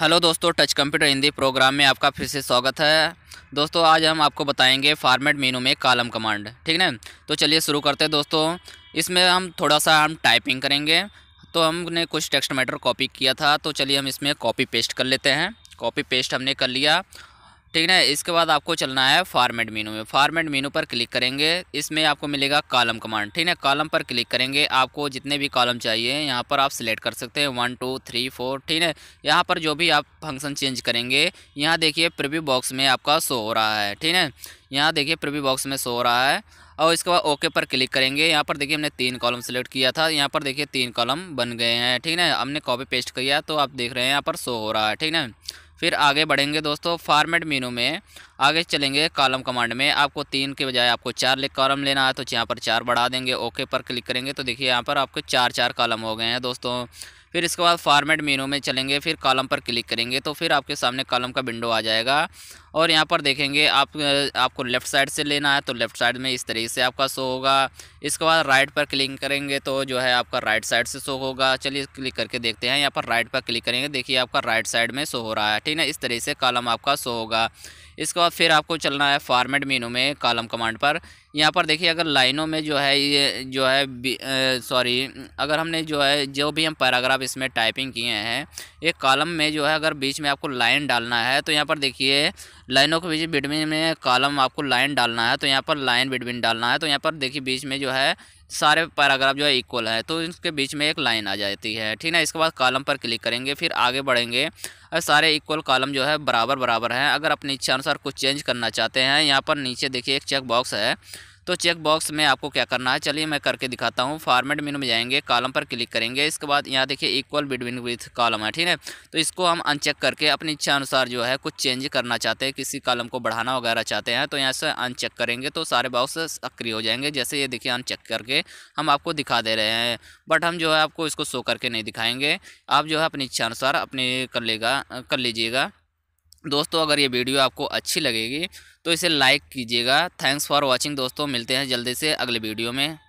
hello दोस्तों touch computer Hindi programme में आपका फिर से स्वागत है दोस्तों आज हम आपको बताएंगे फॉर्मेट मीनू में कॉलम कमांड ठीक है तो चलिए शुरू करते हैं दोस्तों इसमें हम थोड़ा सा हम टाइपिंग करेंगे तो हमने कुछ टेक्स्ट मैटर कॉपी किया था तो चलिए हम इसमें कॉपी पेस्ट कर लेते हैं कॉपी पेस्ट हमने कर लिया ठीक है इसके बाद आपको चलना है फार्मेट मीनू में फार्मेट मीनू पर क्लिक करेंगे इसमें आपको मिलेगा कॉलम कमांड ठीक है कॉलम पर क्लिक करेंगे आपको जितने भी कॉलम चाहिए यहाँ पर आप सिलेक्ट कर सकते हैं वन टू थ्री फोर ठीक है यहाँ पर जो भी आप फंक्शन चेंज करेंगे यहाँ देखिए प्रिव्यू बॉक्स में आपका शो हो रहा है ठीक है यहाँ देखिए प्रिव्यू बॉक्स में शो हो रहा है और इसके बाद ओके पर क्लिक करेंगे यहाँ पर देखिए हमने तीन कॉलम सेलेक्ट किया था यहाँ पर देखिए तीन कॉलम बन गए हैं ठीक है हमने कॉपी पेस्ट किया तो आप देख रहे हैं यहाँ पर शो हो रहा है ठीक है फिर आगे बढ़ेंगे दोस्तों फार्मेट मीनू में आगे चलेंगे कॉलम कमांड में आपको तीन के बजाय आपको चार कॉलम लेना है तो यहाँ पर चार बढ़ा देंगे ओके पर क्लिक करेंगे तो देखिए यहाँ पर आपके चार चार कॉलम हो गए हैं दोस्तों फिर इसके बाद फार्मेट मीनू में चलेंगे फिर कॉलम पर क्लिक करेंगे तो फिर आपके सामने कॉलम का विंडो आ जाएगा और यहाँ पर देखेंगे आप आपको लेफ़्ट साइड से लेना है तो लेफ़्ट साइड में इस तरीके से आपका शो होगा इसके बाद राइट पर क्लिक करेंगे तो जो है आपका राइट साइड से शो होगा चलिए क्लिक करके देखते हैं यहाँ पर राइट पर क्लिक करेंगे देखिए आपका राइट साइड में शो हो रहा है ठीक है इस तरीके से कॉलम आपका शो होगा इसके बाद फिर आपको चलना है फॉर्मेट मीनू में कॉलम कमांड पर यहाँ पर देखिए अगर लाइनों में जो है ये जो है सॉरी अगर हमने जो है जो भी हम पैराग्राफ इसमें टाइपिंग किए हैं एक कॉलम में जो है अगर बीच में आपको लाइन डालना है तो यहाँ पर देखिए लाइनों के बीच बिटवीन में कॉलम आपको लाइन डालना है तो यहाँ पर लाइन बिटवीन डालना है तो यहाँ पर देखिए बीच में जो है सारे पैराग्राफ जो है इक्वल है तो इसके बीच में एक लाइन आ जाती है ठीक है इसके बाद कॉलम पर क्लिक करेंगे फिर आगे बढ़ेंगे और सारे इक्वल कॉलम जो है बराबर बराबर हैं अगर अपनी इच्छा अनुसार कुछ चेंज करना चाहते हैं यहाँ पर नीचे देखिए एक चेक बॉक्स है तो चेक बॉक्स में आपको क्या करना है चलिए मैं करके दिखाता हूँ फार्मेट मेनू में जाएंगे कालम पर क्लिक करेंगे इसके बाद यहाँ देखिए इक्वल बिटवीन विथ कॉलम है ठीक है तो इसको हम अनचेक करके अपनी इच्छा अनुसार जो है कुछ चेंज करना चाहते हैं किसी कॉलम को बढ़ाना वगैरह चाहते हैं तो यहाँ से अनचेक करेंगे तो सारे बॉक्स सक्रिय हो जाएंगे जैसे ये देखिए अनचेक करके हम आपको दिखा दे रहे हैं बट हम जो है आपको इसको शो करके नहीं दिखाएंगे आप जो है अपनी इच्छा अनुसार अपने कर लेगा कर लीजिएगा दोस्तों अगर ये वीडियो आपको अच्छी लगेगी तो इसे लाइक कीजिएगा थैंक्स फॉर वॉचिंग दोस्तों मिलते हैं जल्दी से अगले वीडियो में